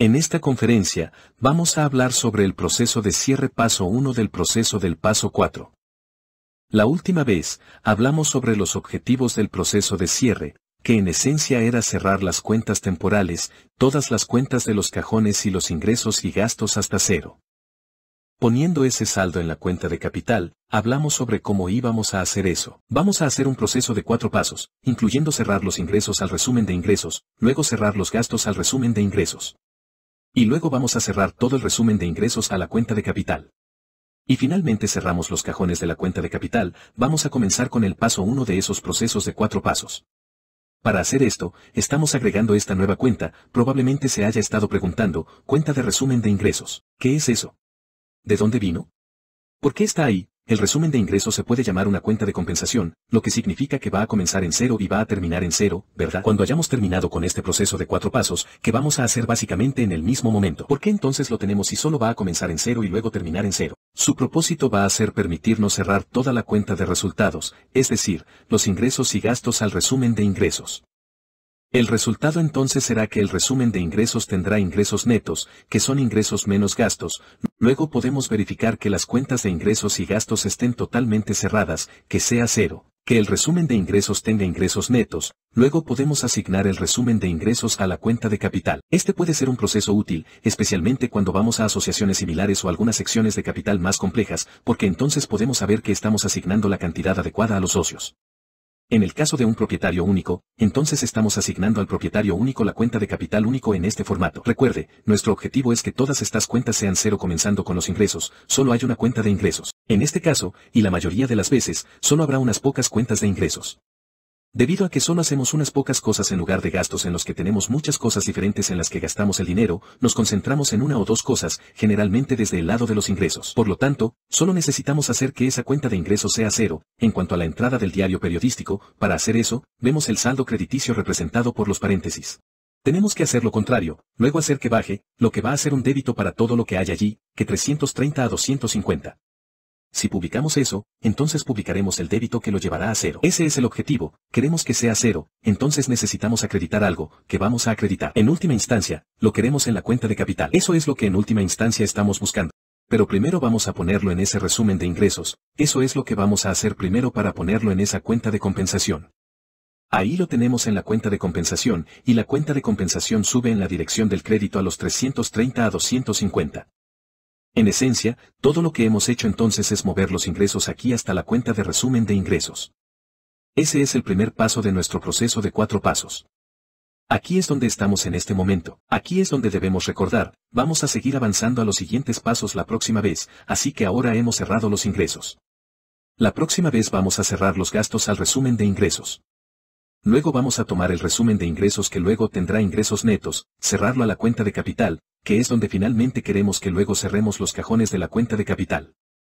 En esta conferencia, vamos a hablar sobre el proceso de cierre paso 1 del proceso del paso 4. La última vez, hablamos sobre los objetivos del proceso de cierre, que en esencia era cerrar las cuentas temporales, todas las cuentas de los cajones y los ingresos y gastos hasta cero. Poniendo ese saldo en la cuenta de capital, hablamos sobre cómo íbamos a hacer eso. Vamos a hacer un proceso de cuatro pasos, incluyendo cerrar los ingresos al resumen de ingresos, luego cerrar los gastos al resumen de ingresos. Y luego vamos a cerrar todo el resumen de ingresos a la cuenta de capital. Y finalmente cerramos los cajones de la cuenta de capital, vamos a comenzar con el paso 1 de esos procesos de cuatro pasos. Para hacer esto, estamos agregando esta nueva cuenta, probablemente se haya estado preguntando, cuenta de resumen de ingresos. ¿Qué es eso? ¿De dónde vino? ¿Por qué está ahí? El resumen de ingresos se puede llamar una cuenta de compensación, lo que significa que va a comenzar en cero y va a terminar en cero, ¿verdad? Cuando hayamos terminado con este proceso de cuatro pasos, que vamos a hacer básicamente en el mismo momento. ¿Por qué entonces lo tenemos si solo va a comenzar en cero y luego terminar en cero? Su propósito va a ser permitirnos cerrar toda la cuenta de resultados, es decir, los ingresos y gastos al resumen de ingresos. El resultado entonces será que el resumen de ingresos tendrá ingresos netos, que son ingresos menos gastos. Luego podemos verificar que las cuentas de ingresos y gastos estén totalmente cerradas, que sea cero. Que el resumen de ingresos tenga ingresos netos, luego podemos asignar el resumen de ingresos a la cuenta de capital. Este puede ser un proceso útil, especialmente cuando vamos a asociaciones similares o algunas secciones de capital más complejas, porque entonces podemos saber que estamos asignando la cantidad adecuada a los socios. En el caso de un propietario único, entonces estamos asignando al propietario único la cuenta de capital único en este formato. Recuerde, nuestro objetivo es que todas estas cuentas sean cero comenzando con los ingresos, solo hay una cuenta de ingresos. En este caso, y la mayoría de las veces, solo habrá unas pocas cuentas de ingresos. Debido a que solo hacemos unas pocas cosas en lugar de gastos en los que tenemos muchas cosas diferentes en las que gastamos el dinero, nos concentramos en una o dos cosas, generalmente desde el lado de los ingresos. Por lo tanto, solo necesitamos hacer que esa cuenta de ingresos sea cero, en cuanto a la entrada del diario periodístico, para hacer eso, vemos el saldo crediticio representado por los paréntesis. Tenemos que hacer lo contrario, luego hacer que baje, lo que va a ser un débito para todo lo que hay allí, que 330 a 250. Si publicamos eso, entonces publicaremos el débito que lo llevará a cero. Ese es el objetivo, queremos que sea cero, entonces necesitamos acreditar algo, que vamos a acreditar. En última instancia, lo queremos en la cuenta de capital. Eso es lo que en última instancia estamos buscando. Pero primero vamos a ponerlo en ese resumen de ingresos, eso es lo que vamos a hacer primero para ponerlo en esa cuenta de compensación. Ahí lo tenemos en la cuenta de compensación, y la cuenta de compensación sube en la dirección del crédito a los 330 a 250. En esencia, todo lo que hemos hecho entonces es mover los ingresos aquí hasta la cuenta de resumen de ingresos. Ese es el primer paso de nuestro proceso de cuatro pasos. Aquí es donde estamos en este momento, aquí es donde debemos recordar, vamos a seguir avanzando a los siguientes pasos la próxima vez, así que ahora hemos cerrado los ingresos. La próxima vez vamos a cerrar los gastos al resumen de ingresos. Luego vamos a tomar el resumen de ingresos que luego tendrá ingresos netos, cerrarlo a la cuenta de capital, que es donde finalmente queremos que luego cerremos los cajones de la cuenta de capital.